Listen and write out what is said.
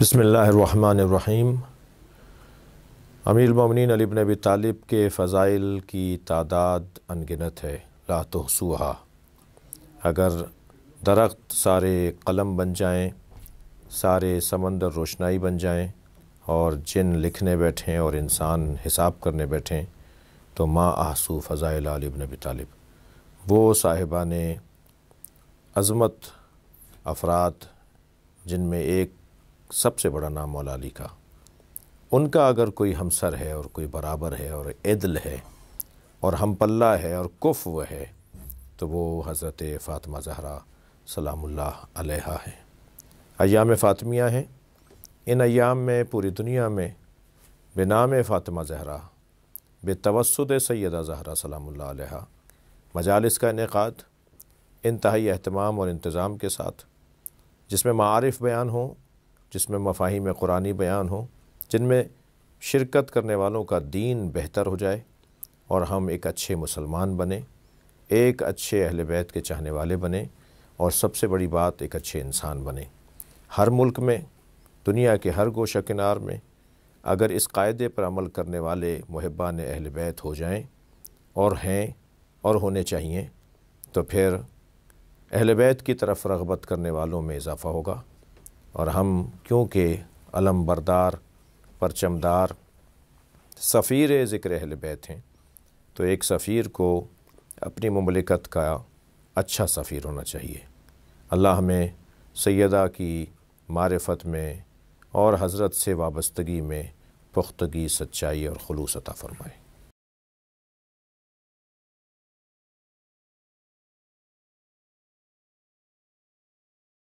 बसमीम अमीर ममिन अलिबन नबी तालिब के फ़ज़ाइल की तादाद अनगिनत है ला सूहा अगर दरख्त सारे कलम बन जाएँ सारे समंदर रोशनाई बन जाएँ और जिन लिखने बैठें और इंसान हिसाब करने बैठें तो माँ आंसू फ़ज़ाइल अलिबन नबी तालिब वो साहिबान अज़मत अफराद जिनमें एक सबसे बड़ा नाम मौला अली का उनका अगर कोई हमसर है और कोई बराबर है और इदल है और हम पल्ला है और कुफ़ है तो वो हज़रत फ़ातिमा ज़हरा सलामुल्लाह अलैहा है अयाम फ़ातमिया हैं इन अयाम में पूरी दुनिया में बेनाम फ़ातिमा ज़हरा बेतवसद सैदा ज़हरा सलामुल्लाह मजालस का इनका इंतहाई अहतमाम और इंतज़ाम के साथ जिसमें मारफ़ बयान हों जिसमें मफाही में कुरानी बयान हो जिनमें शिरकत करने वालों का दीन बेहतर हो जाए और हम एक अच्छे मुसलमान बने एक अच्छे अहल बैत के चाहने वाले बने और सबसे बड़ी बात एक अच्छे इंसान बने हर मुल्क में दुनिया के हर गोशा किनार में अगर इस कायदे पर अमल करने वाले महबान अहल बैत हो जाएं और हैं और होने चाहिए तो फिर अहल बैत की तरफ रगबत करने वालों में इजाफ़ा होगा और हम क्योंकि अलम बरदार परचमदार सफ़ीर ज़िक्र अहल बैत हैं तो एक सफ़ीर को अपनी ममलिकत का अच्छा सफ़ीर होना चाहिए अल्लाह हमें सैदा की मारफत में और हज़रत से वाबस्तगी में पुख्तगी सच्चाई और खलूस अता फ़रमाएँ